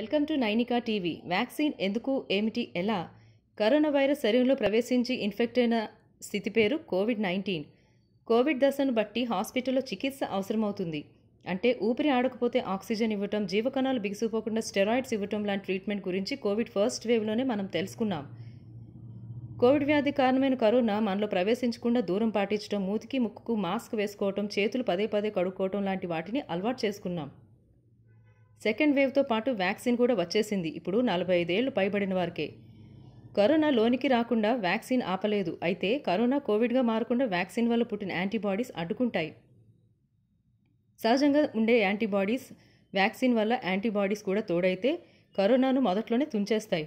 welcome to Nainika TV vaccine ఎందుకు ఏమిటి ఎలా కరోనా వైరస్ శరీరంలో ప్రవేశించి ఇన్ఫెక్ట్ అయిన స్థితి పేరు కోవిడ్ నైన్టీన్ కోవిడ్ దశను బట్టి హాస్పిటల్లో చికిత్స అవసరమవుతుంది అంటే ఊపిరి ఆడకపోతే ఆక్సిజన్ ఇవ్వటం జీవకణాలు బిగిసిపోకుండా స్టెరాయిడ్స్ ఇవ్వటం లాంటి ట్రీట్మెంట్ గురించి కోవిడ్ ఫస్ట్ వేవ్లోనే మనం తెలుసుకున్నాం కోవిడ్ వ్యాధి కారణమైన కరోనా మనలో ప్రవేశించకుండా దూరం పాటించడం మూతికి ముక్కుకు మాస్క్ వేసుకోవటం చేతులు పదే పదే కడుక్కోవటం లాంటి వాటిని అలవాటు చేసుకున్నాం సెకండ్ వేవ్తో పాటు వ్యాక్సిన్ కూడా వచ్చేసింది ఇప్పుడు నలభై ఐదేళ్లు పైబడిన వారికే కరోనా లోనికి రాకుండా వ్యాక్సిన్ ఆపలేదు అయితే కరోనా కోవిడ్గా మారకుండా వ్యాక్సిన్ వల్ల పుట్టిన యాంటీబాడీస్ అడ్డుకుంటాయి సహజంగా ఉండే యాంటీబాడీస్ వ్యాక్సిన్ వల్ల యాంటీబాడీస్ కూడా తోడైతే కరోనాను మొదట్లోనే తుంచేస్తాయి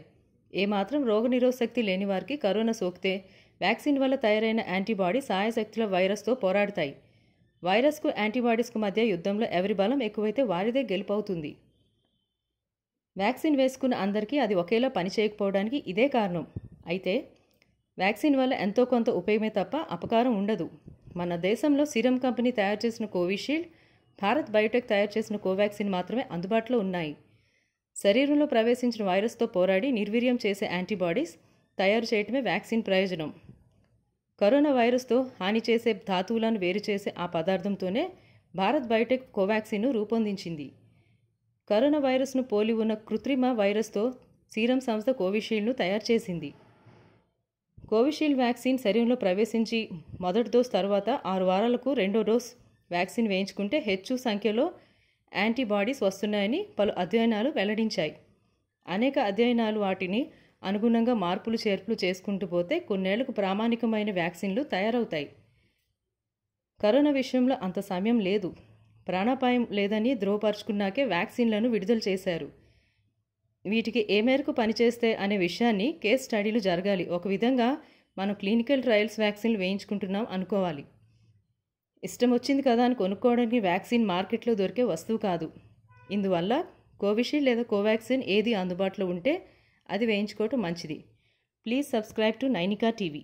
ఏమాత్రం రోగనిరోధశక్తి లేని వారికి కరోనా సోకితే వ్యాక్సిన్ వల్ల తయారైన యాంటీబాడీ సాయశక్తుల వైరస్తో పోరాడతాయి వైరస్కు యాంటీబాడీస్కు మధ్య యుద్ధంలో ఎవరి బలం ఎక్కువైతే వారిదే గెలుపవుతుంది వ్యాక్సిన్ వేసుకున్న అందరికీ అది ఒకేలా పనిచేయకపోవడానికి ఇదే కారణం అయితే వ్యాక్సిన్ వల్ల ఎంతో కొంత ఉపయోగమే తప్ప అపకారం ఉండదు మన దేశంలో సీరం కంపెనీ తయారు చేసిన కోవిషీల్డ్ భారత్ బయోటెక్ తయారు చేసిన కోవాక్సిన్ మాత్రమే అందుబాటులో ఉన్నాయి శరీరంలో ప్రవేశించిన వైరస్తో పోరాడి నిర్వీర్యం చేసే యాంటీబాడీస్ తయారు చేయటమే వ్యాక్సిన్ ప్రయోజనం కరోనా వైరస్తో హాని చేసే ధాతువులను వేరు చేసే ఆ పదార్థంతోనే భారత్ బయోటెక్ కోవాక్సిన్ను రూపొందించింది కరోనా వైరస్ను పోలి ఉన్న కృత్రిమ వైరస్తో సీరం సంస్థ కోవిషీల్డ్ను తయారు చేసింది కోవిషీల్డ్ వ్యాక్సిన్ శరీరంలో ప్రవేశించి మొదటి డోస్ తర్వాత ఆరు వారాలకు రెండో డోస్ వ్యాక్సిన్ వేయించుకుంటే హెచ్చు సంఖ్యలో యాంటీబాడీస్ వస్తున్నాయని పలు అధ్యయనాలు వెల్లడించాయి అనేక అధ్యయనాలు వాటిని అనుగుణంగా మార్పులు చేర్పులు చేసుకుంటూ పోతే కొన్నేళ్లకు ప్రామాణికమైన వ్యాక్సిన్లు తయారవుతాయి కరోనా విషయంలో అంత సమయం లేదు ప్రాణాపాయం లేదని ధృవపరుచుకున్నాకే వ్యాక్సిన్లను విడుదల చేశారు వీటికి ఏ మేరకు పనిచేస్తే అనే విషయాన్ని కేస్ స్టడీలు జరగాలి ఒక విధంగా మనం క్లినికల్ ట్రయల్స్ వ్యాక్సిన్లు వేయించుకుంటున్నాం అనుకోవాలి ఇష్టం వచ్చింది కదా అని కొనుక్కోవడానికి వ్యాక్సిన్ మార్కెట్లో దొరికే వస్తువు కాదు ఇందువల్ల కోవిషీల్డ్ లేదా కోవాక్సిన్ ఏది అందుబాటులో ఉంటే అది వేయించుకోవటం మంచిది please subscribe to Nainika TV